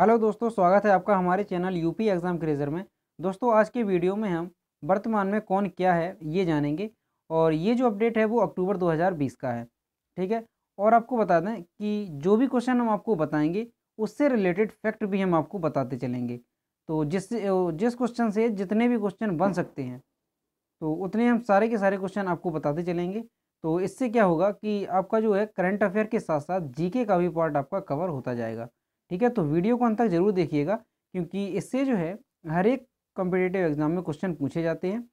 hello दोस्तों स्वागत है आपका हमारे चैनल यूपी एग्ज़ाम क्रेज़र में दोस्तों आज के वीडियो में हम वर्तमान में कौन क्या है ये जानेंगे और ये जो अपडेट है वो अक्टूबर 2020 का है ठीक है और आपको बता दें कि जो भी क्वेश्चन हम आपको बताएंगे उससे रिलेटेड फैक्ट भी हम आपको बताते चलेंगे तो जिस जिस क्वेश्चन से जितने भी क्वेश्चन बन सकते हैं तो उतने हम सारे के सारे क्वेश्चन आपको बताते चलेंगे तो इससे क्या होगा कि आपका जो है करंट अफेयर के साथ साथ जीके का भी पार्ट आपका कवर होता जाएगा ठीक है तो वीडियो को अंत तक जरूर देखिएगा क्योंकि इससे जो है हर एक कॉम्पिटेटिव एग्ज़ाम में क्वेश्चन पूछे जाते हैं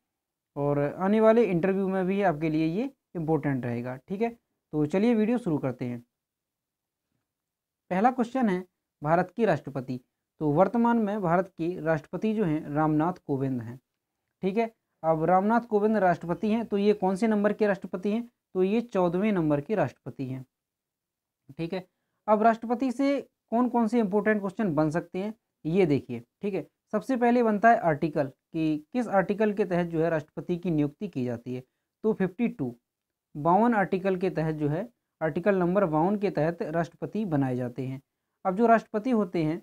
और आने वाले इंटरव्यू में भी आपके लिए ये इम्पोर्टेंट रहेगा ठीक है तो चलिए वीडियो शुरू करते हैं पहला क्वेश्चन है भारत की राष्ट्रपति तो वर्तमान में भारत के राष्ट्रपति जो हैं रामनाथ कोविंद हैं ठीक है अब रामनाथ कोविंद राष्ट्रपति हैं तो ये कौन से नंबर के राष्ट्रपति हैं तो ये चौदहवें नंबर के राष्ट्रपति हैं ठीक है अब राष्ट्रपति से कौन कौन से इंपॉर्टेंट क्वेश्चन बन सकते हैं ये देखिए ठीक है सबसे पहले बनता है आर्टिकल कि किस आर्टिकल के तहत जो है राष्ट्रपति की नियुक्ति की जाती है तो फिफ्टी टू बावन आर्टिकल के तहत जो है आर्टिकल नंबर बावन के तहत राष्ट्रपति बनाए जाते हैं अब जो राष्ट्रपति होते हैं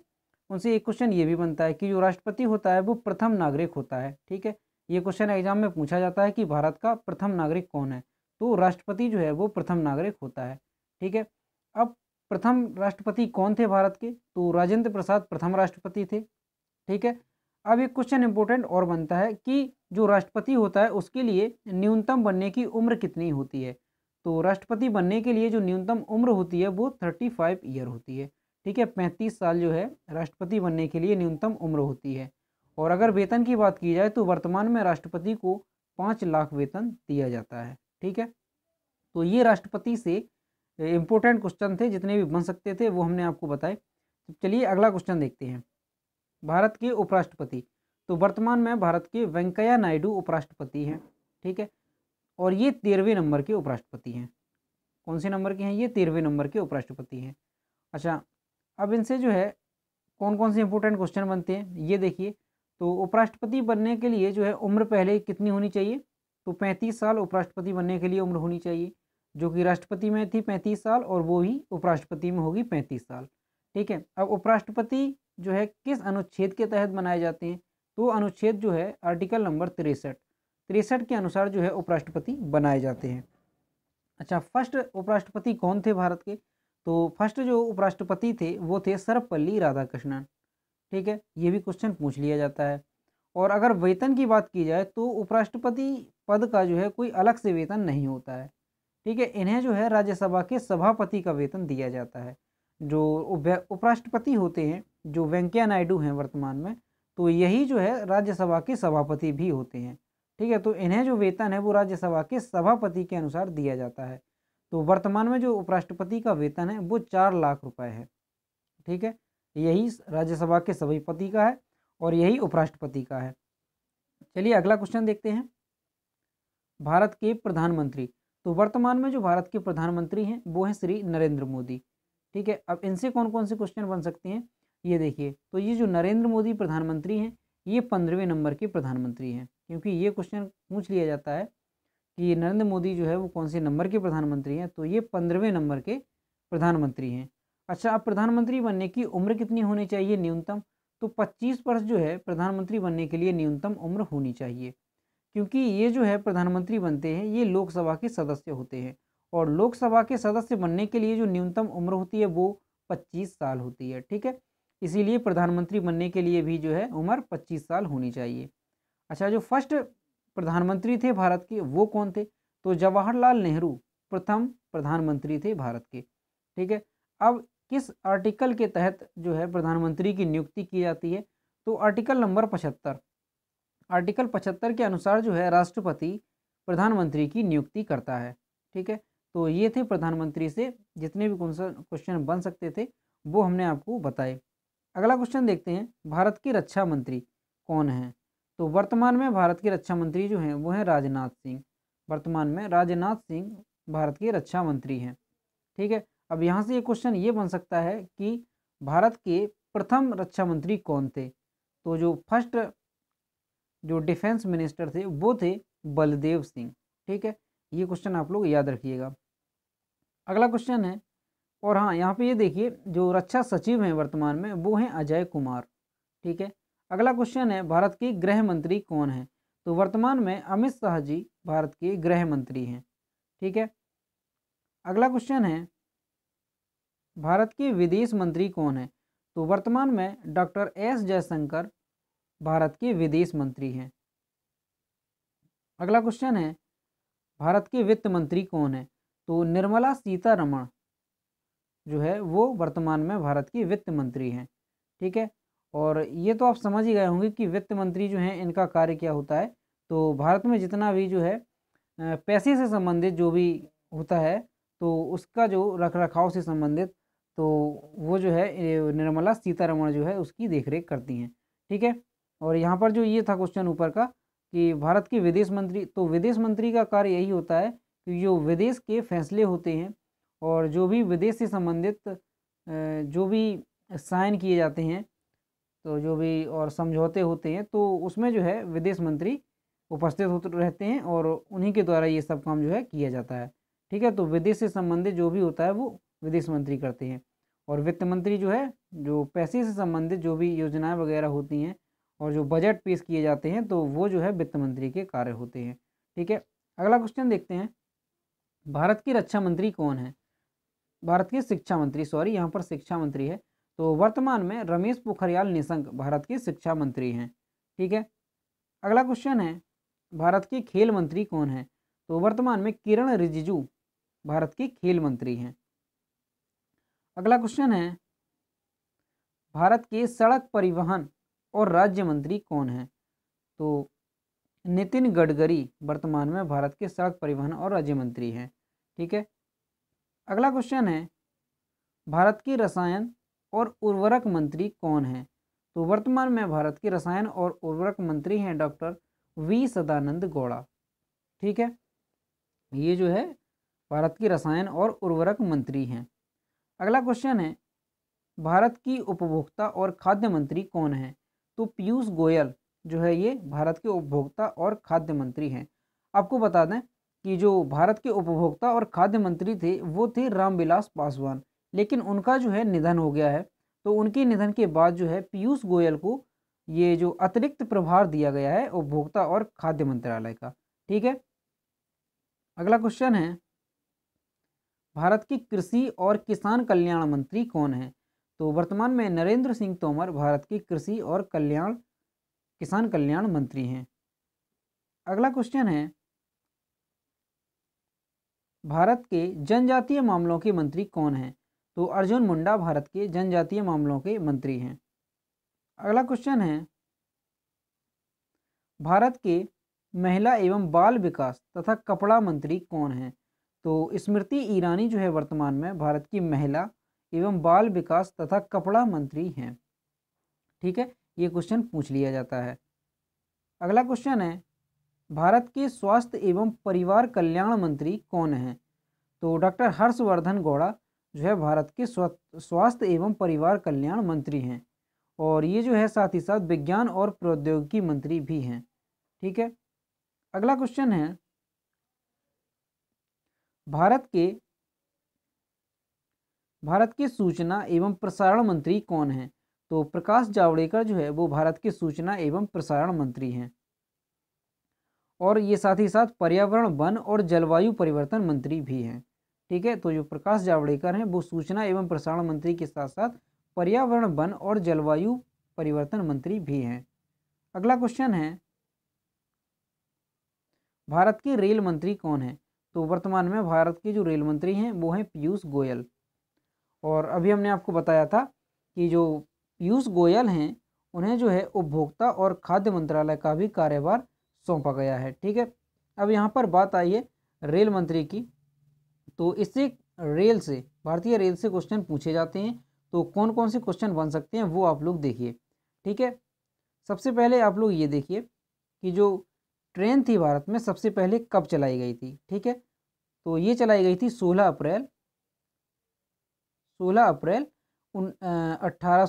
उनसे एक क्वेश्चन ये भी बनता है कि जो राष्ट्रपति होता है वो प्रथम नागरिक होता है ठीक है ये क्वेश्चन एग्जाम में पूछा जाता है कि भारत का प्रथम नागरिक कौन है तो राष्ट्रपति जो है वो प्रथम नागरिक होता है ठीक है अब प्रथम राष्ट्रपति कौन थे भारत के तो राजेंद्र प्रसाद प्रथम राष्ट्रपति थे ठीक है अब एक क्वेश्चन इंपॉर्टेंट और बनता है कि जो राष्ट्रपति होता है उसके लिए न्यूनतम बनने की उम्र कितनी होती है तो राष्ट्रपति बनने के लिए जो न्यूनतम उम्र होती है वो थर्टी फाइव ईयर होती है ठीक है पैंतीस साल जो है राष्ट्रपति बनने के लिए न्यूनतम उम्र होती है और अगर वेतन की बात की जाए तो वर्तमान में राष्ट्रपति को पाँच लाख वेतन दिया जाता है ठीक है तो ये राष्ट्रपति से इम्पोर्टेंट क्वेश्चन थे जितने भी बन सकते थे वो हमने आपको बताए तो चलिए अगला क्वेश्चन देखते हैं भारत के उपराष्ट्रपति तो वर्तमान में भारत के वेंकैया नायडू उपराष्ट्रपति हैं ठीक है और ये तेरहवें नंबर के उपराष्ट्रपति हैं कौन से नंबर के हैं ये तेरहवें नंबर के उपराष्ट्रपति हैं अच्छा अब इनसे जो है कौन कौन से इंपॉर्टेंट क्वेश्चन बनते हैं ये देखिए तो उपराष्ट्रपति बनने के लिए जो है उम्र पहले कितनी होनी चाहिए तो पैंतीस साल उपराष्ट्रपति बनने के लिए उम्र होनी चाहिए जो कि राष्ट्रपति में थी पैंतीस साल और वो ही उपराष्ट्रपति में होगी पैंतीस साल ठीक है अब उपराष्ट्रपति जो है किस अनुच्छेद के तहत बनाए जाते हैं तो अनुच्छेद जो है आर्टिकल नंबर तिरसठ तिरसठ के अनुसार जो है उपराष्ट्रपति बनाए जाते हैं अच्छा फर्स्ट उपराष्ट्रपति कौन थे भारत के तो फर्स्ट जो उपराष्ट्रपति थे वो थे सर्वपल्ली राधाकृष्णन ठीक है ये भी क्वेश्चन पूछ लिया जाता है और अगर वेतन की बात की जाए तो उपराष्ट्रपति पद का जो है कोई अलग से वेतन नहीं होता है ठीक है इन्हें जो है राज्यसभा के सभापति का वेतन दिया जाता है जो उपराष्ट्रपति होते हैं जो वेंकैया नायडू हैं वर्तमान में तो यही जो है राज्यसभा के सभापति भी होते हैं ठीक है तो इन्हें जो वेतन है वो राज्यसभा के सभापति के अनुसार दिया जाता है तो वर्तमान में जो उपराष्ट्रपति का वेतन है वो चार लाख रुपए है ठीक है यही राज्यसभा के सभापति का है और यही उपराष्ट्रपति का है चलिए अगला क्वेश्चन देखते हैं भारत के प्रधानमंत्री तो वर्तमान में जो भारत के प्रधानमंत्री हैं वो हैं श्री नरेंद्र मोदी ठीक है अब इनसे कौन कौन से क्वेश्चन बन सकते हैं ये देखिए तो ये जो नरेंद्र मोदी प्रधानमंत्री हैं ये पंद्रहवें नंबर के प्रधानमंत्री हैं क्योंकि ये क्वेश्चन पूछ लिया जाता है कि नरेंद्र मोदी जो है वो कौन से नंबर के प्रधानमंत्री हैं तो ये पंद्रहवें नंबर के प्रधानमंत्री हैं अच्छा अब प्रधानमंत्री बनने की उम्र कितनी होनी चाहिए न्यूनतम तो 25 वर्ष जो है प्रधानमंत्री बनने के लिए न्यूनतम उम्र होनी चाहिए क्योंकि ये जो है प्रधानमंत्री बनते हैं ये लोकसभा के सदस्य होते हैं और लोकसभा के सदस्य बनने के लिए जो न्यूनतम उम्र होती है वो पच्चीस साल होती है ठीक है इसीलिए प्रधानमंत्री बनने के लिए भी जो है उम्र पच्चीस साल होनी चाहिए अच्छा जो फर्स्ट प्रधानमंत्री थे भारत के वो कौन थे तो जवाहरलाल नेहरू प्रथम प्रधानमंत्री थे भारत के ठीक है अब किस आर्टिकल के तहत जो है प्रधानमंत्री की नियुक्ति की जाती है तो आर्टिकल नंबर पचहत्तर आर्टिकल पचहत्तर के अनुसार जो है राष्ट्रपति प्रधानमंत्री की नियुक्ति करता है ठीक है तो ये थे प्रधानमंत्री से जितने भी क्वेश्चन बन सकते थे वो हमने आपको बताए अगला क्वेश्चन देखते हैं भारत के रक्षा मंत्री कौन हैं तो वर्तमान में भारत के रक्षा मंत्री जो हैं वो हैं राजनाथ सिंह वर्तमान में राजनाथ सिंह भारत के रक्षा मंत्री हैं ठीक है अब यहाँ से ये क्वेश्चन ये बन सकता है कि भारत के प्रथम रक्षा मंत्री कौन थे तो जो फर्स्ट जो डिफेंस मिनिस्टर थे वो थे बलदेव सिंह ठीक है ये क्वेश्चन आप लोग याद रखिएगा अगला क्वेश्चन है और हाँ यहाँ पे ये देखिए जो रक्षा सचिव हैं वर्तमान में वो हैं अजय कुमार ठीक है अगला क्वेश्चन है भारत के गृह मंत्री कौन है तो वर्तमान में अमित शाह जी भारत के गृह मंत्री हैं ठीक है अगला क्वेश्चन है भारत के विदेश मंत्री कौन है तो वर्तमान में डॉक्टर एस जयशंकर भारत की विदेश मंत्री हैं अगला क्वेश्चन है भारत के वित्त मंत्री कौन है तो निर्मला सीतारमण जो है वो वर्तमान में भारत की वित्त मंत्री हैं ठीक है और ये तो आप समझ ही गए होंगे कि वित्त मंत्री जो हैं इनका कार्य क्या होता है तो भारत में जितना भी जो है पैसे से संबंधित जो भी होता है तो उसका जो रख रखाव से संबंधित तो वो जो है निर्मला सीतारमण जो है उसकी देखरेख करती हैं ठीक है और यहाँ पर जो ये था क्वेश्चन ऊपर का कि भारत के विदेश मंत्री तो विदेश मंत्री का कार्य यही होता है कि जो विदेश के फैसले होते हैं और जो भी विदेश से संबंधित जो भी साइन किए जाते हैं तो जो भी और समझौते होते हैं तो उसमें जो है विदेश मंत्री उपस्थित होते रहते हैं और उन्हीं के द्वारा ये सब काम जो है किया जाता है ठीक है तो विदेश से संबंधित जो भी होता है वो विदेश मंत्री करते हैं और वित्त मंत्री जो है जो पैसे से संबंधित जो भी योजनाएं वगैरह होती हैं और जो बजट पेश किए जाते हैं तो वो जो है वित्त मंत्री के कार्य होते हैं ठीक है अगला क्वेश्चन देखते हैं भारत की रक्षा मंत्री कौन है भारत के शिक्षा मंत्री सॉरी यहाँ पर शिक्षा मंत्री है तो वर्तमान में रमेश पोखरियाल निशंक भारत के शिक्षा मंत्री हैं ठीक है अगला क्वेश्चन है भारत के खेल मंत्री कौन है तो वर्तमान में किरण रिजिजू भारत के खेल मंत्री हैं अगला क्वेश्चन है भारत के सड़क परिवहन और राज्य मंत्री कौन हैं तो नितिन गडकरी वर्तमान में भारत के सड़क परिवहन और राज्य मंत्री हैं ठीक है अगला क्वेश्चन है भारत की रसायन और उर्वरक मंत्री कौन है तो वर्तमान में भारत के रसायन और उर्वरक मंत्री हैं डॉक्टर वी सदानंद गौड़ा ठीक है ये जो है भारत की रसायन और उर्वरक मंत्री हैं अगला क्वेश्चन है भारत की उपभोक्ता और खाद्य मंत्री कौन है तो पीयूष गोयल जो है ये भारत के उपभोक्ता और खाद्य मंत्री हैं आपको बता दें कि जो भारत के उपभोक्ता और खाद्य मंत्री थे वो थे रामविलास पासवान लेकिन उनका जो है निधन हो गया है तो उनके निधन के बाद जो है पीयूष गोयल को ये जो अतिरिक्त प्रभार दिया गया है उपभोक्ता और खाद्य मंत्रालय का ठीक है अगला क्वेश्चन है भारत के कृषि और किसान कल्याण मंत्री कौन है तो वर्तमान में नरेंद्र सिंह तोमर भारत के कृषि और कल्याण किसान कल्याण मंत्री हैं अगला क्वेश्चन है भारत के जनजातीय मामलों के मंत्री कौन हैं तो अर्जुन मुंडा भारत के जनजातीय मामलों के मंत्री हैं अगला क्वेश्चन है भारत के महिला एवं बाल विकास तथा कपड़ा मंत्री कौन हैं तो स्मृति ईरानी जो है वर्तमान में भारत की महिला एवं बाल विकास तथा कपड़ा मंत्री हैं ठीक है ये क्वेश्चन पूछ लिया जाता है अगला क्वेश्चन है भारत के स्वास्थ्य एवं परिवार कल्याण मंत्री कौन हैं तो डॉक्टर हर्षवर्धन गौड़ा जो है भारत के स्वास्थ्य एवं परिवार कल्याण मंत्री हैं और ये जो है साथ ही साथ विज्ञान और प्रौद्योगिकी मंत्री भी हैं ठीक है अगला क्वेश्चन है भारत के भारत के सूचना एवं प्रसारण मंत्री कौन हैं तो प्रकाश जावड़ेकर जो है वो भारत के सूचना एवं प्रसारण मंत्री हैं और ये साथ ही साथ पर्यावरण वन और जलवायु परिवर्तन मंत्री भी हैं ठीक है तो जो प्रकाश जावड़ेकर हैं वो सूचना एवं प्रसारण मंत्री के साथ साथ पर्यावरण वन और जलवायु परिवर्तन मंत्री भी हैं अगला क्वेश्चन है भारत के रेल मंत्री कौन है तो वर्तमान में भारत के जो रेल मंत्री हैं वो हैं पीयूष गोयल और अभी हमने आपको बताया था कि जो पीयूष गोयल हैं उन्हें जो है उपभोक्ता और खाद्य मंत्रालय का भी कार्यभार सौंपा गया है ठीक है अब यहाँ पर बात आई है रेल मंत्री की तो इससे रेल से भारतीय रेल से क्वेश्चन पूछे जाते हैं तो कौन कौन से क्वेश्चन बन सकते हैं वो आप लोग देखिए ठीक है सबसे पहले आप लोग ये देखिए कि जो ट्रेन थी भारत में सबसे पहले कब चलाई गई थी ठीक है तो ये चलाई गई थी सोलह अप्रैल सोलह अप्रैल उन अट्ठारह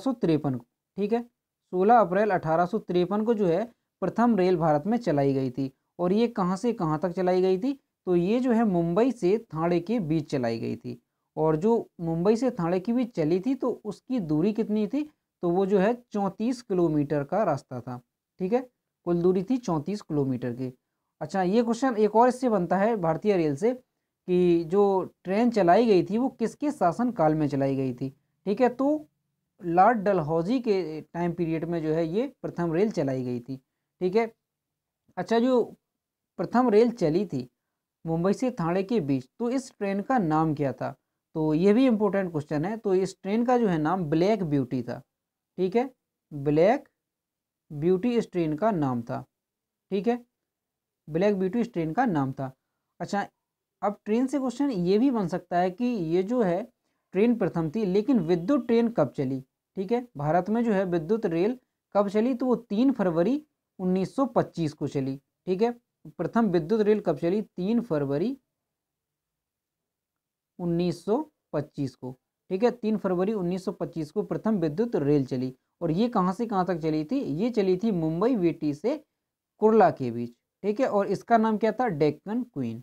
को ठीक है सोलह अप्रैल अठारह को जो है प्रथम रेल भारत में चलाई गई थी और ये कहाँ से कहाँ तक चलाई गई थी तो ये जो है मुंबई से थाड़े के बीच चलाई गई थी और जो मुंबई से थाड़े के बीच चली थी तो उसकी दूरी कितनी थी तो वो जो है चौंतीस किलोमीटर का रास्ता था ठीक है कुल दूरी थी चौंतीस किलोमीटर की अच्छा ये क्वेश्चन एक और इससे बनता है भारतीय रेल से कि जो ट्रेन चलाई गई थी वो किसके शासनकाल में चलाई गई थी ठीक है तो लॉर्ड डलहौजी के टाइम पीरियड में जो है ये प्रथम रेल चलाई गई थी ठीक है अच्छा जो प्रथम रेल चली थी मुंबई से थाने के बीच तो इस ट्रेन का नाम क्या था तो ये भी इम्पोर्टेंट क्वेश्चन है तो इस ट्रेन का जो है नाम ब्लैक ब्यूटी था ठीक है ब्लैक ब्यूटी इस ट्रेन का नाम था ठीक है ब्लैक ब्यूटी इस ट्रेन का नाम था अच्छा अब ट्रेन से क्वेश्चन ये भी बन सकता है कि ये जो है ट्रेन प्रथम थी लेकिन विद्युत ट्रेन कब चली ठीक है भारत में जो है विद्युत रेल कब चली तो वो तीन फरवरी 1925 को चली ठीक है प्रथम विद्युत रेल कब चली तीन फरवरी 1925 को ठीक है तीन फरवरी 1925 को प्रथम विद्युत रेल चली और ये कहाँ से कहाँ तक चली थी ये चली थी मुंबई वीटी से कुरला के बीच ठीक है और इसका नाम क्या था डेक्कन क्वीन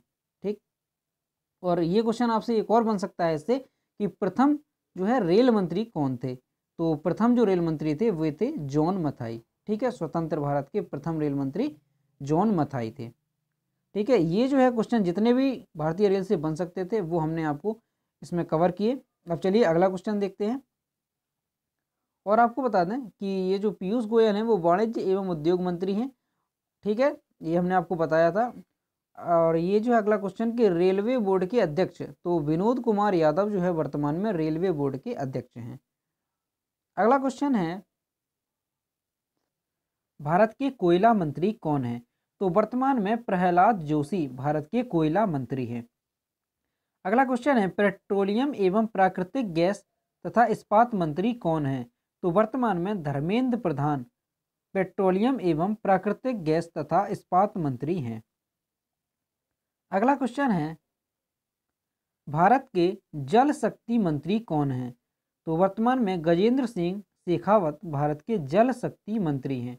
और ये क्वेश्चन आपसे एक और बन सकता है इससे कि प्रथम जो है रेल मंत्री कौन थे तो प्रथम जो रेल मंत्री थे वे थे जॉन मथाई ठीक है स्वतंत्र भारत के प्रथम रेल मंत्री जॉन मथाई थे ठीक है ये जो है क्वेश्चन जितने भी भारतीय रेल से बन सकते थे वो हमने आपको इसमें कवर किए अब चलिए अगला क्वेश्चन देखते हैं और आपको बता दें कि ये जो पीयूष गोयल हैं वो वाणिज्य एवं उद्योग मंत्री हैं ठीक है ये हमने आपको बताया था और ये जो है अगला क्वेश्चन कि रेलवे बोर्ड के अध्यक्ष तो विनोद कुमार यादव जो है वर्तमान में रेलवे बोर्ड के अध्यक्ष हैं अगला क्वेश्चन है भारत के कोयला मंत्री कौन है तो वर्तमान में प्रहलाद जोशी भारत के कोयला मंत्री हैं अगला क्वेश्चन है पेट्रोलियम एवं प्राकृतिक गैस तथा इस्पात मंत्री कौन है तो वर्तमान में धर्मेंद्र प्रधान पेट्रोलियम एवं प्राकृतिक गैस तथा इस्पात मंत्री हैं अगला क्वेश्चन है भारत के जल शक्ति मंत्री कौन हैं तो वर्तमान में गजेंद्र सिंह शेखावत भारत के जल शक्ति मंत्री हैं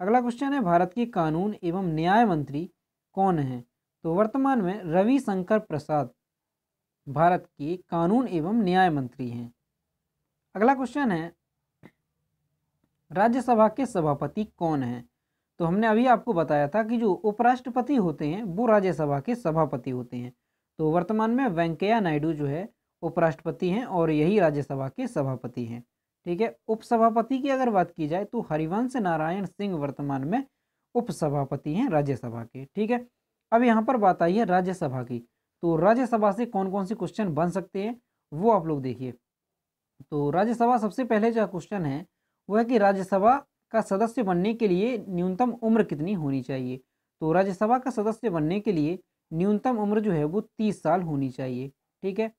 अगला क्वेश्चन है भारत के कानून एवं न्याय मंत्री कौन हैं तो वर्तमान में रविशंकर प्रसाद भारत के कानून एवं न्याय मंत्री हैं अगला क्वेश्चन है राज्यसभा के सभापति कौन हैं तो हमने अभी आपको बताया था कि जो उपराष्ट्रपति होते हैं वो राज्यसभा के सभापति होते हैं तो वर्तमान में वेंकैया नायडू जो है उपराष्ट्रपति हैं और यही राज्यसभा के सभापति हैं ठीक है उपसभापति की अगर बात की जाए तो हरिवंश नारायण सिंह वर्तमान में उपसभापति हैं राज्यसभा के ठीक है अब यहाँ पर बात आई है राज्यसभा की तो राज्यसभा से कौन कौन से क्वेश्चन बन सकते हैं वो आप लोग देखिए तो राज्यसभा सबसे पहले जो क्वेश्चन है वह है कि राज्यसभा का सदस्य बनने के लिए न्यूनतम उम्र कितनी होनी चाहिए तो राज्यसभा का सदस्य बनने के लिए न्यूनतम उम्र जो है वो तीस साल होनी चाहिए ठीक है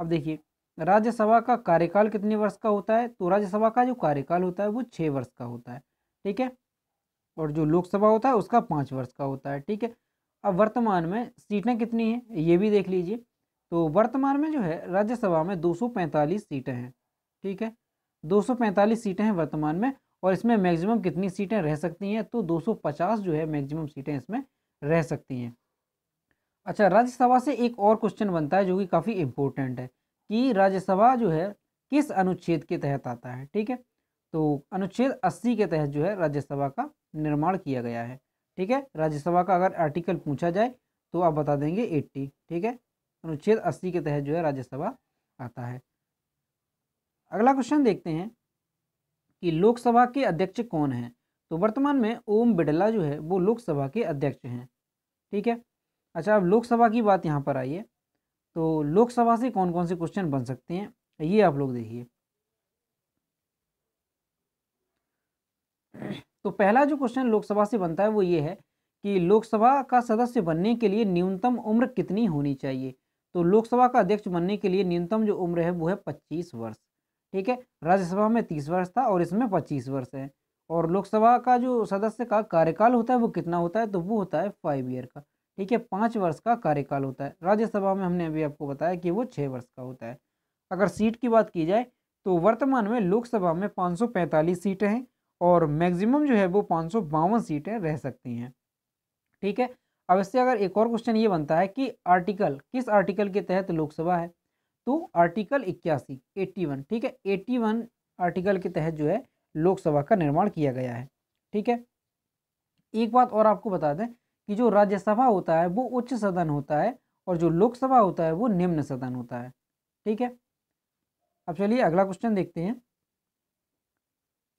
अब देखिए राज्यसभा का कार्यकाल कितने वर्ष का होता है तो राज्यसभा का जो कार्यकाल होता है वो छः वर्ष का होता है ठीक है और जो लोकसभा होता है उसका पाँच वर्ष का होता है ठीक है अब वर्तमान में सीटें कितनी हैं ये भी देख लीजिए तो वर्तमान में जो है राज्यसभा में 245 सीटें हैं ठीक है 245 सीटें हैं वर्तमान में और इसमें मैक्सिमम कितनी सीटें रह सकती हैं तो 250 जो है मैक्सिमम सीटें इसमें रह सकती हैं अच्छा राज्यसभा से एक और क्वेश्चन बनता है जो कि काफ़ी इम्पोर्टेंट है कि राज्यसभा जो है किस अनुच्छेद के तहत आता है ठीक है तो अनुच्छेद 80 के तहत जो है राज्यसभा का निर्माण किया गया है ठीक है राज्यसभा का अगर आर्टिकल पूछा जाए तो आप बता देंगे एट्टी ठीक है अनुच्छेद अस्सी के तहत जो है राज्यसभा आता है अगला क्वेश्चन देखते हैं कि लोकसभा के अध्यक्ष कौन हैं तो वर्तमान में ओम बिड़ला जो है वो लोकसभा के अध्यक्ष हैं ठीक है अच्छा अब लोकसभा की बात यहाँ पर आई है तो लोकसभा से कौन कौन से क्वेश्चन बन सकते हैं ये आप लोग देखिए तो पहला जो क्वेश्चन लोकसभा से बनता है वो ये है कि लोकसभा का सदस्य बनने के लिए न्यूनतम उम्र कितनी होनी चाहिए तो लोकसभा का अध्यक्ष बनने के लिए न्यूनतम जो उम्र है वो है पच्चीस वर्ष ठीक है राज्यसभा में तीस वर्ष था और इसमें पच्चीस वर्ष है और लोकसभा का जो सदस्य का कार्यकाल होता है वो कितना होता है तो वो होता है फाइव ईयर का ठीक है पाँच वर्ष का कार्यकाल होता है राज्यसभा में हमने अभी आपको बताया कि वो छः वर्ष का होता है अगर सीट की बात की जाए तो वर्तमान में लोकसभा में पैंतालीस सीटें हैं और मैक्सिमम जो है वो पाँच सीटें रह सकती हैं ठीक है अब इससे अगर एक और क्वेश्चन ये बनता है कि आर्टिकल किस आर्टिकल के तहत लोकसभा है तो आर्टिकल इक्यासी एट्टी वन ठीक है एट्टी वन आर्टिकल के तहत जो है लोकसभा का निर्माण किया गया है ठीक है एक बात और आपको बता दें कि जो राज्यसभा होता है वो उच्च सदन होता है और जो लोकसभा होता है वो निम्न सदन होता है ठीक है अब चलिए अगला क्वेश्चन देखते हैं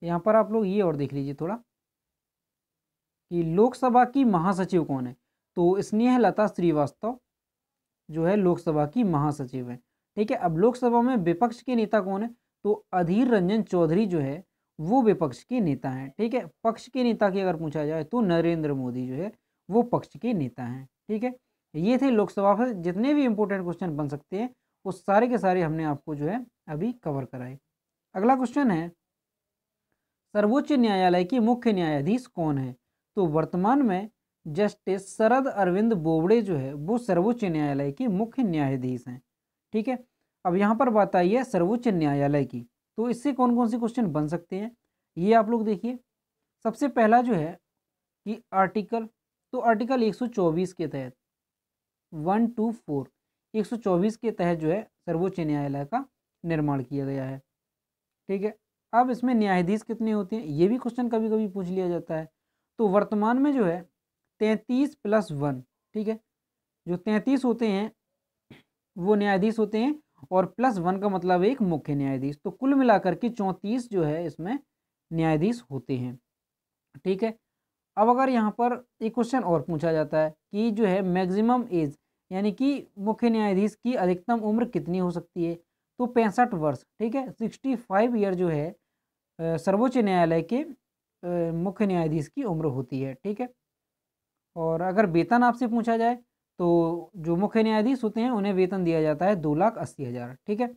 यहाँ पर आप लोग ये और देख लीजिए थोड़ा कि लोकसभा की महासचिव कौन है तो स्नेहलता श्रीवास्तव जो है लोकसभा की महासचिव है ठीक है अब लोकसभा में विपक्ष के नेता कौन है तो अधीर रंजन चौधरी जो है वो विपक्ष के नेता हैं ठीक है पक्ष के नेता की अगर पूछा जाए तो नरेंद्र मोदी जो है वो पक्ष के नेता हैं ठीक है ये थे लोकसभा से जितने भी इंपॉर्टेंट क्वेश्चन बन सकते हैं वो सारे के सारे हमने आपको जो है अभी कवर कराए अगला क्वेश्चन है सर्वोच्च न्यायालय की मुख्य न्यायाधीश कौन है तो वर्तमान में जस्टिस शरद अरविंद बोबड़े जो है वो सर्वोच्च न्यायालय के मुख्य न्यायाधीश हैं ठीक है अब यहाँ पर बात आई है सर्वोच्च न्यायालय की तो इससे कौन कौन से क्वेश्चन बन सकते हैं ये आप लोग देखिए सबसे पहला जो है कि आर्टिकल तो आर्टिकल 124 के तहत वन टू फोर एक के तहत जो है सर्वोच्च न्यायालय का निर्माण किया गया है ठीक है अब इसमें न्यायाधीश कितने होते हैं ये भी क्वेश्चन कभी कभी पूछ लिया जाता है तो वर्तमान में जो है तैंतीस प्लस वन ठीक है जो तैंतीस होते हैं वो न्यायाधीश होते हैं और प्लस वन का मतलब एक मुख्य न्यायाधीश तो कुल मिलाकर के चौंतीस जो है इसमें न्यायाधीश होते हैं ठीक है अब अगर यहाँ पर एक क्वेश्चन और पूछा जाता है कि जो है मैक्सिमम एज यानी कि मुख्य न्यायाधीश की अधिकतम उम्र कितनी हो सकती है तो पैंसठ वर्ष ठीक है सिक्सटी फाइव ईयर जो है सर्वोच्च न्यायालय के मुख्य न्यायाधीश की उम्र होती है ठीक है और अगर वेतन आपसे पूछा जाए तो जो मुख्य न्यायाधीश होते हैं उन्हें वेतन दिया जाता है दो लाख अस्सी हज़ार ठीक है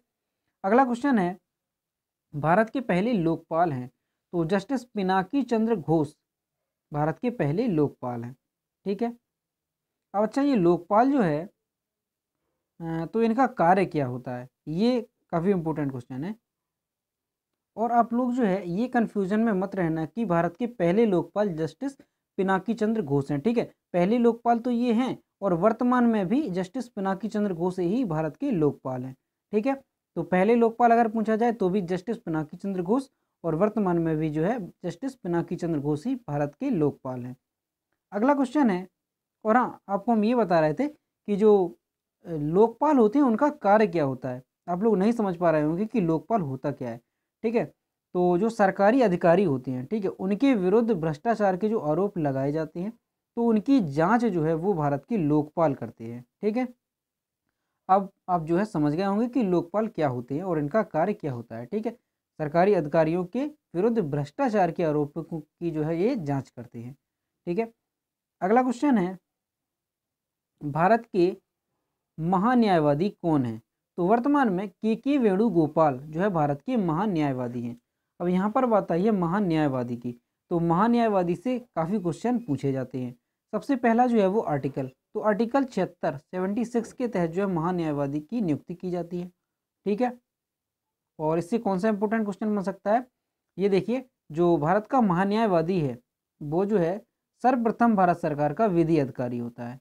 अगला क्वेश्चन है भारत के पहले लोकपाल हैं तो जस्टिस पिनाकी चंद्र घोष भारत के पहले लोकपाल हैं ठीक है अब अच्छा ये लोकपाल जो है तो इनका कार्य क्या होता है ये काफ़ी इम्पोर्टेंट क्वेश्चन है और आप लोग जो है ये कन्फ्यूज़न में मत रहना कि भारत के पहले लोकपाल जस्टिस पिनाकी चंद्र घोष हैं ठीक है पहले लोकपाल तो ये हैं और वर्तमान में भी जस्टिस पिनाकी चंद्र घोष ही भारत के लोकपाल हैं ठीक है तो पहले लोकपाल अगर पूछा जाए तो भी जस्टिस पिनाकी चंद्र घोष और वर्तमान में भी जो है जस्टिस पिनाकी चंद्र घोष ही भारत के लोकपाल हैं अगला क्वेश्चन है और हाँ आपको हम ये बता रहे थे कि जो लोकपाल होते हैं उनका कार्य क्या होता है आप लोग नहीं समझ पा रहे होंगे कि लोकपाल होता क्या है ठीक है तो जो सरकारी अधिकारी होते हैं ठीक है उनके विरुद्ध भ्रष्टाचार के जो आरोप लगाए जाते हैं तो उनकी जांच जो है वो भारत की लोकपाल करती है ठीक है अब आप जो है समझ गए होंगे कि लोकपाल क्या होते हैं और इनका कार्य क्या होता है ठीक है सरकारी अधिकारियों के विरुद्ध भ्रष्टाचार के आरोपों की जो है ये जांच करते हैं ठीक है अगला क्वेश्चन है भारत के महान्यायवादी कौन है तो वर्तमान में के के वेणुगोपाल जो है भारत के महान्यायवादी हैं अब यहाँ पर बात आई है महान्यायवादी की तो महान्यायवादी से काफ़ी क्वेश्चन पूछे जाते हैं सबसे पहला जो है वो आर्टिकल तो आर्टिकल छिहत्तर सेवेंटी सिक्स के तहत जो है महान्यायवादी की नियुक्ति की जाती है ठीक है और इससे कौन सा इंपॉर्टेंट क्वेश्चन बन सकता है ये देखिए जो भारत का महान्यायवादी है वो जो है सर्वप्रथम भारत सरकार का विधि अधिकारी होता है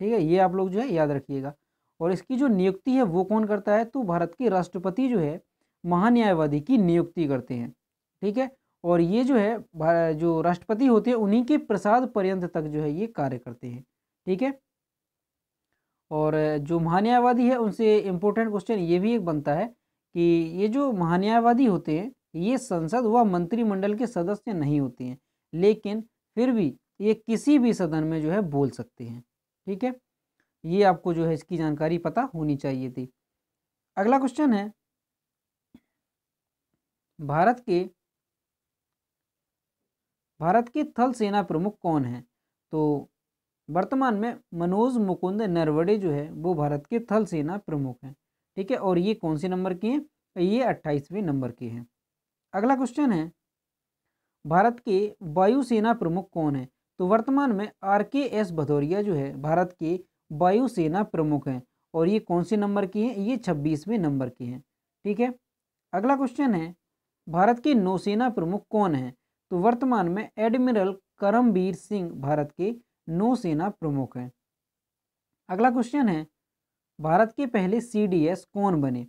ठीक है ये आप लोग जो है याद रखिएगा और इसकी जो नियुक्ति है वो कौन करता है तो भारत के राष्ट्रपति जो है महान्यायवादी की नियुक्ति करते हैं ठीक है और ये जो है जो राष्ट्रपति होते हैं उन्हीं के प्रसाद पर्यंत तक जो है ये कार्य करते हैं ठीक है और जो महान्यायवादी है उनसे इम्पोर्टेंट क्वेश्चन ये भी एक बनता है कि ये जो महान्यायवादी होते हैं ये संसद व मंत्रिमंडल के सदस्य नहीं होते हैं लेकिन फिर भी ये किसी भी सदन में जो है बोल सकते हैं ठीक है ये आपको जो है इसकी जानकारी पता होनी चाहिए थी अगला क्वेश्चन है भारत के भारत की थल सेना प्रमुख कौन है तो वर्तमान में मनोज मुकुंद नरवड़े जो है वो भारत के थल सेना प्रमुख हैं ठीक है और ये कौन से नंबर की हैं ये अट्ठाईसवें नंबर की हैं अगला क्वेश्चन है भारत के वायुसेना प्रमुख कौन है तो वर्तमान में आर के एस भदौरिया जो है भारत के वायुसेना प्रमुख हैं और ये कौन से नंबर की हैं ये छब्बीसवें नंबर की हैं ठीक है अगला क्वेश्चन है भारत के नौसेना प्रमुख कौन है तो वर्तमान में एडमिरल करमबीर सिंह भारत के नौसेना प्रमुख हैं अगला क्वेश्चन है भारत के पहले सीडीएस कौन बने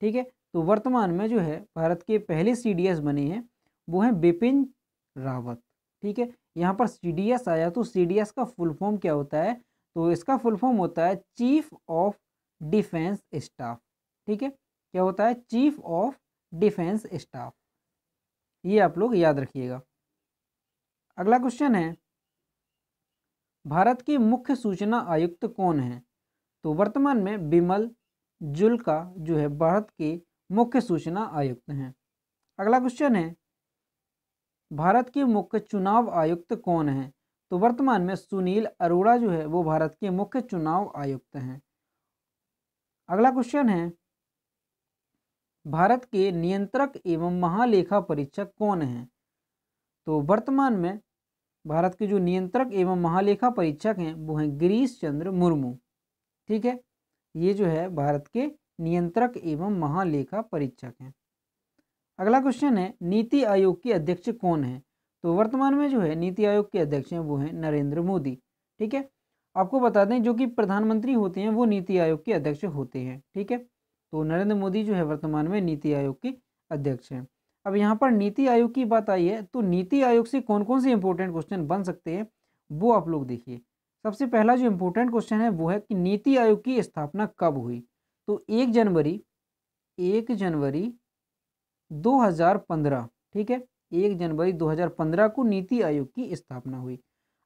ठीक है तो वर्तमान में जो है भारत के पहले सीडीएस बने हैं वो हैं बिपिन रावत ठीक है यहाँ पर सीडीएस आया तो सीडीएस का फुल फॉर्म क्या होता है तो इसका फुल फॉर्म होता है चीफ ऑफ डिफेंस स्टाफ ठीक है क्या होता है चीफ ऑफ डिफेंस स्टाफ ये आप लोग याद रखिएगा अगला क्वेश्चन है भारत के मुख्य सूचना आयुक्त कौन है तो वर्तमान में बिमल जुल्का जो है भारत के मुख्य सूचना आयुक्त हैं अगला क्वेश्चन है भारत के मुख्य चुनाव आयुक्त कौन है तो वर्तमान में सुनील अरोड़ा जो है वो भारत के मुख्य चुनाव आयुक्त हैं अगला क्वेश्चन है भारत के नियंत्रक एवं महालेखा परीक्षक कौन हैं तो वर्तमान में भारत के जो नियंत्रक एवं महालेखा परीक्षक हैं वो हैं गिरीश चंद्र मुर्मू ठीक है ये जो है भारत के नियंत्रक एवं महालेखा परीक्षक हैं अगला क्वेश्चन है नीति आयोग के अध्यक्ष कौन है तो वर्तमान में जो है नीति आयोग के अध्यक्ष हैं वो हैं नरेंद्र मोदी ठीक है आपको बता दें जो कि प्रधानमंत्री होते हैं वो नीति आयोग के अध्यक्ष होते हैं ठीक है तो नरेंद्र मोदी जो है वर्तमान में नीति आयोग के अध्यक्ष हैं अब यहाँ पर नीति आयोग की बात आई है तो नीति आयोग से कौन कौन से इंपॉर्टेंट क्वेश्चन बन सकते हैं वो आप लोग देखिए सबसे पहला जो इम्पोर्टेंट क्वेश्चन है वो है कि नीति आयोग की स्थापना कब हुई तो एक जनवरी एक जनवरी 2015 ठीक है एक जनवरी 2015 को नीति आयोग की स्थापना हुई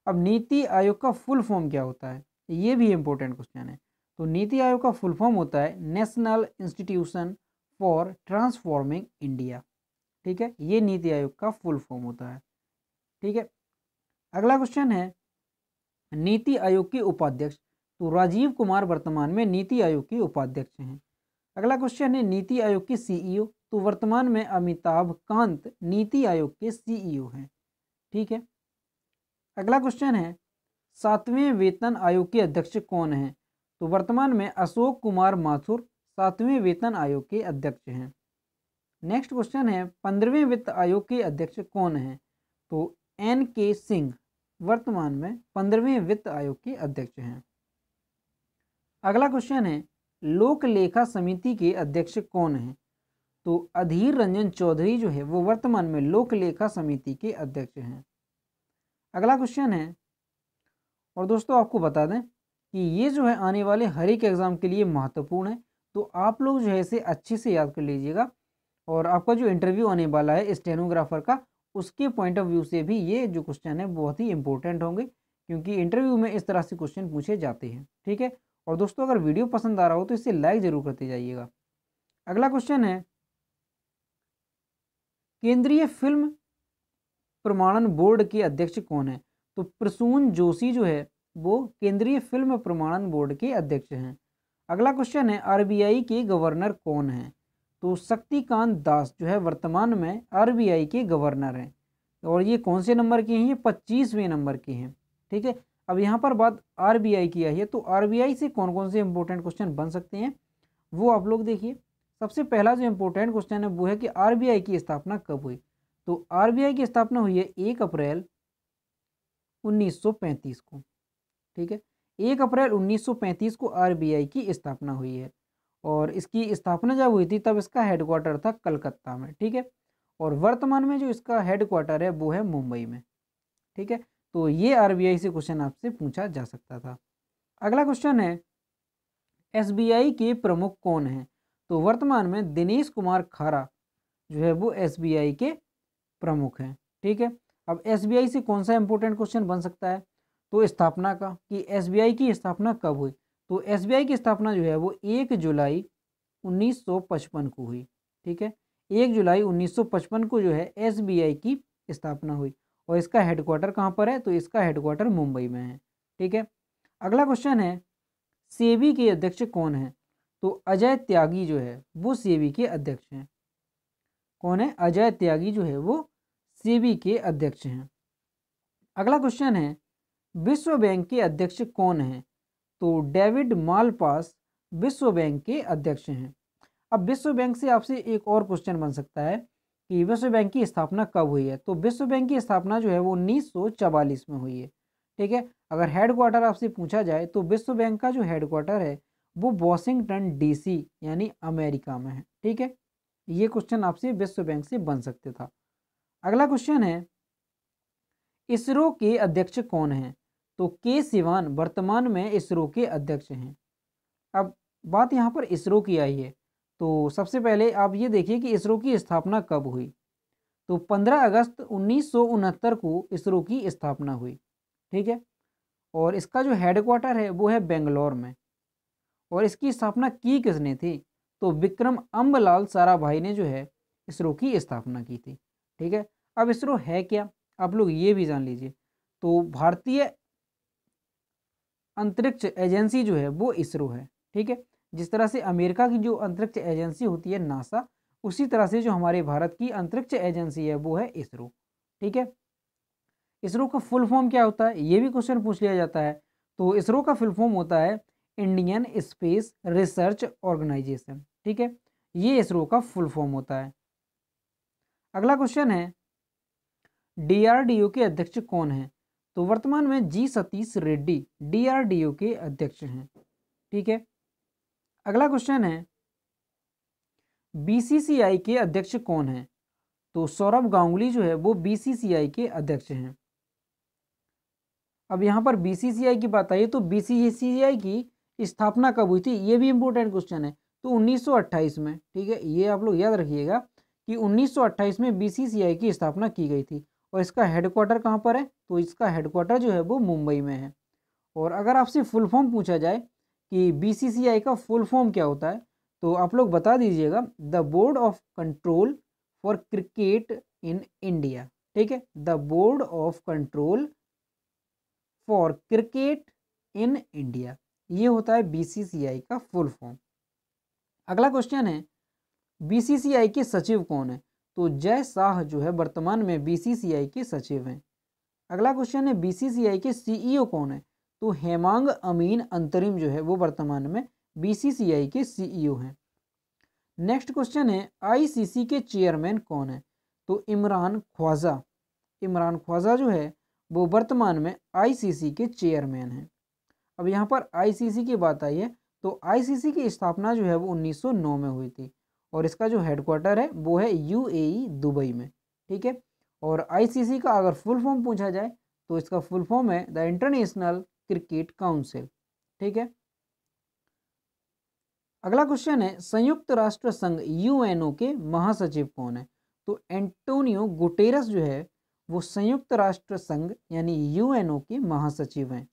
अब नीति आयोग का फुल फॉर्म क्या होता है ये भी इम्पोर्टेंट क्वेश्चन है तो नीति आयोग का फुल फॉर्म होता है national institution for transforming India ठीक है ये नीति आयोग का फुल फॉर्म होता है ठीक है अगला क्वेश्चन है नीति आयोग के उपाध्यक्ष तो राजीव कुमार वर्तमान में नीति आयोग के उपाध्यक्ष हैं अगला क्वेश्चन है नीति आयोग के सीईओ e तो वर्तमान में अमिताभ कांत नीति आयोग के सीईओ e हैं ठीक है अगला क्वेश्चन है सातवें वेतन आयोग के अध्यक्ष कौन हैं तो वर्तमान में अशोक कुमार माथुर सातवें वेतन आयोग के अध्यक्ष हैं नेक्स्ट क्वेश्चन है पंद्रहवें वित्त आयोग के अध्यक्ष कौन हैं तो एन के सिंह वर्तमान में पंद्रहवें वित्त आयोग के अध्यक्ष हैं अगला क्वेश्चन है लोक लेखा समिति के अध्यक्ष कौन हैं तो अधीर रंजन चौधरी जो है वो वर्तमान में लोक लेखा समिति के अध्यक्ष हैं अगला क्वेश्चन है और दोस्तों आपको बता दें कि ये जो है आने वाले हर एक एग्ज़ाम के लिए महत्वपूर्ण है तो आप लोग जो है इसे अच्छे से याद कर लीजिएगा और आपका जो इंटरव्यू आने वाला है स्टेनोग्राफर का उसके पॉइंट ऑफ व्यू से भी ये जो क्वेश्चन है बहुत ही इंपॉर्टेंट होंगे क्योंकि इंटरव्यू में इस तरह से क्वेश्चन पूछे जाते हैं ठीक है और दोस्तों अगर वीडियो पसंद आ रहा हो तो इसे लाइक ज़रूर करते जाइएगा अगला क्वेश्चन है केंद्रीय फिल्म प्रमाणन बोर्ड के अध्यक्ष कौन है तो प्रसून जोशी जो है वो केंद्रीय फिल्म प्रमाणन बोर्ड के अध्यक्ष हैं अगला क्वेश्चन है आरबीआई के गवर्नर कौन हैं तो शक्तिकांत दास जो है वर्तमान में आरबीआई के गवर्नर हैं और ये कौन से नंबर के हैं ये पच्चीसवें नंबर के हैं ठीक है अब यहाँ पर बात आर की आई है तो आर से कौन कौन से इम्पोर्टेंट क्वेश्चन बन सकते हैं वो आप लोग देखिए सबसे पहला जो इम्पोर्टेंट क्वेश्चन है वो है कि आर की स्थापना कब हुई तो आर की स्थापना हुई है एक अप्रैल 1935 को ठीक है एक अप्रैल 1935 को आरबीआई की स्थापना हुई है और इसकी स्थापना जब हुई थी तब इसका हेडक्वार्टर था कलकत्ता में ठीक है और वर्तमान में जो इसका हेडक्वार्टर है वो है मुंबई में ठीक है तो ये आर से क्वेश्चन आपसे पूछा जा सकता था अगला क्वेश्चन है एस के प्रमुख कौन है तो वर्तमान में दिनेश कुमार खारा जो है वो एस के प्रमुख हैं ठीक है अब एस से कौन सा इंपॉर्टेंट क्वेश्चन बन सकता है तो स्थापना का कि एसबीआई की स्थापना कब हुई तो एसबीआई की स्थापना जो है वो एक जुलाई 1955 को हुई ठीक है एक जुलाई 1955 को जो है एसबीआई की स्थापना हुई और इसका हेडक्वार्टर कहाँ पर है तो इसका हेडक्वार्टर मुंबई में है ठीक है अगला क्वेश्चन है सेबी के अध्यक्ष कौन है तो अजय त्यागी जो है वो सेबी के अध्यक्ष हैं कौन है अजय त्यागी जो है वो सेबी के अध्यक्ष हैं अगला क्वेश्चन है विश्व बैंक के अध्यक्ष कौन हैं तो डेविड मालपास विश्व बैंक के अध्यक्ष हैं अब विश्व बैंक से आपसे एक और क्वेश्चन बन सकता है कि विश्व बैंक की स्थापना कब हुई है तो विश्व बैंक की स्थापना जो है वो उन्नीस में हुई है ठीक है अगर हेडक्वार्टर आपसे पूछा जाए तो विश्व बैंक का जो हेडक्वार्टर है वो वॉशिंगटन डीसी यानी अमेरिका में है ठीक है ये क्वेश्चन आपसे विश्व बैंक से बन सकते था अगला क्वेश्चन है इसरो के अध्यक्ष कौन हैं तो के सिवान वर्तमान में इसरो के अध्यक्ष हैं अब बात यहाँ पर इसरो की आई है तो सबसे पहले आप ये देखिए कि इसरो की स्थापना कब हुई तो 15 अगस्त उन्नीस को इसरो की स्थापना हुई ठीक है और इसका जो हेडक्वार्टर है वो है बेंगलोर में और इसकी स्थापना की किसने थी तो विक्रम अम्बलाल साराभाई ने जो है इसरो की स्थापना की थी ठीक है अब इसरो है क्या आप लोग ये भी जान लीजिए तो भारतीय अंतरिक्ष एजेंसी जो है वो इसरो है ठीक है जिस तरह से अमेरिका की जो अंतरिक्ष एजेंसी होती है नासा उसी तरह से जो हमारे भारत की अंतरिक्ष एजेंसी है वो है इसरो ठीक है इसरो का फुल फॉर्म क्या होता है ये भी क्वेश्चन पूछ लिया जाता है तो इसरो का फुल फॉर्म होता है इंडियन स्पेस रिसर्च ऑर्गेनाइजेशन ठीक है ये इसरो का फुल फॉर्म होता है अगला क्वेश्चन है डीआरडीओ के अध्यक्ष कौन है तो वर्तमान में जी सतीश रेड्डी डीआरडीओ के अध्यक्ष हैं ठीक है अगला क्वेश्चन है बीसीसीआई के अध्यक्ष कौन है तो सौरभ गांगुली जो है वो बीसीसीआई के अध्यक्ष हैं अब यहाँ पर बीसीसीआई की बात आई तो बीसीसीआई की स्थापना कब हुई थी ये भी इम्पोर्टेंट क्वेश्चन है तो 1928 में ठीक है ये आप लोग याद रखिएगा कि 1928 में बीसीसीआई की स्थापना की गई थी और इसका हेडक्वार्टर कहाँ पर है तो इसका हेडक्वार्टर जो है वो मुंबई में है और अगर आपसे फुल फॉर्म पूछा जाए कि बीसीसीआई का फुल फॉर्म क्या होता है तो आप लोग बता दीजिएगा the board of control for cricket in India ठीक है the board of control for cricket in India ये होता है बीसीसीआई का फुल फॉर्म अगला क्वेश्चन है बीसीसीआई के सचिव कौन है तो जय शाह जो है वर्तमान में बीसीसीआई के सचिव हैं अगला क्वेश्चन है बीसीसीआई के सीईओ e कौन है तो हेमांग अमीन अंतरिम जो है वो वर्तमान में बीसीसीआई के सीईओ e हैं नेक्स्ट क्वेश्चन है आईसीसी के चेयरमैन कौन है तो इमरान ख्वाजा इमरान ख्वाजा जो है वो वर्तमान में आईसीसी के चेयरमैन हैं अब यहाँ पर आईसीसी की बात आई है तो आईसीसी की स्थापना जो है वो 1909 में हुई थी और इसका जो हेडक्वार्टर है वो है यूएई e, दुबई में ठीक है और आईसीसी का अगर फुल फॉर्म पूछा जाए तो इसका फुल फॉर्म है द इंटरनेशनल क्रिकेट काउंसिल ठीक है अगला क्वेश्चन है संयुक्त राष्ट्र संघ यूएनओ के महासचिव कौन है तो एंटोनियो गुटेरस जो है वो संयुक्त राष्ट्र संघ यानी यूएनओ के महासचिव हैं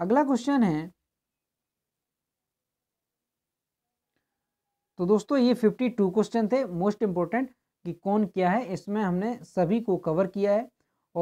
अगला क्वेश्चन है तो दोस्तों ये 52 क्वेश्चन थे मोस्ट इंपोर्टेंट कि कौन क्या है इसमें हमने सभी को कवर किया है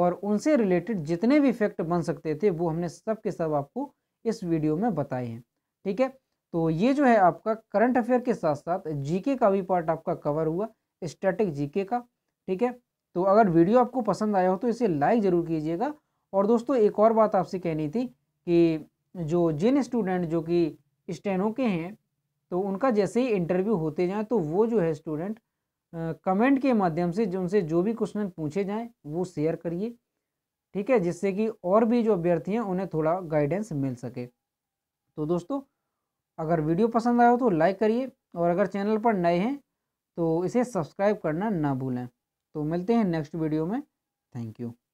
और उनसे रिलेटेड जितने भी फैक्ट बन सकते थे वो हमने सब के सब आपको इस वीडियो में बताए हैं ठीक है तो ये जो है आपका करंट अफेयर के साथ साथ जीके का भी पार्ट आपका कवर हुआ स्टैटिक जीके का ठीक है तो अगर वीडियो आपको पसंद आया हो तो इसे लाइक ज़रूर कीजिएगा और दोस्तों एक और बात आपसे कहनी थी कि जो जिन स्टूडेंट जो कि स्टेनो के हैं तो उनका जैसे ही इंटरव्यू होते जाए तो वो जो है स्टूडेंट कमेंट के माध्यम से जो उनसे जो भी क्वेश्चन पूछे जाएँ वो शेयर करिए ठीक है जिससे कि और भी जो अभ्यर्थी हैं उन्हें थोड़ा गाइडेंस मिल सके तो दोस्तों अगर वीडियो पसंद आया हो तो लाइक करिए और अगर चैनल पर नए हैं तो इसे सब्सक्राइब करना ना भूलें तो मिलते हैं नेक्स्ट वीडियो में थैंक यू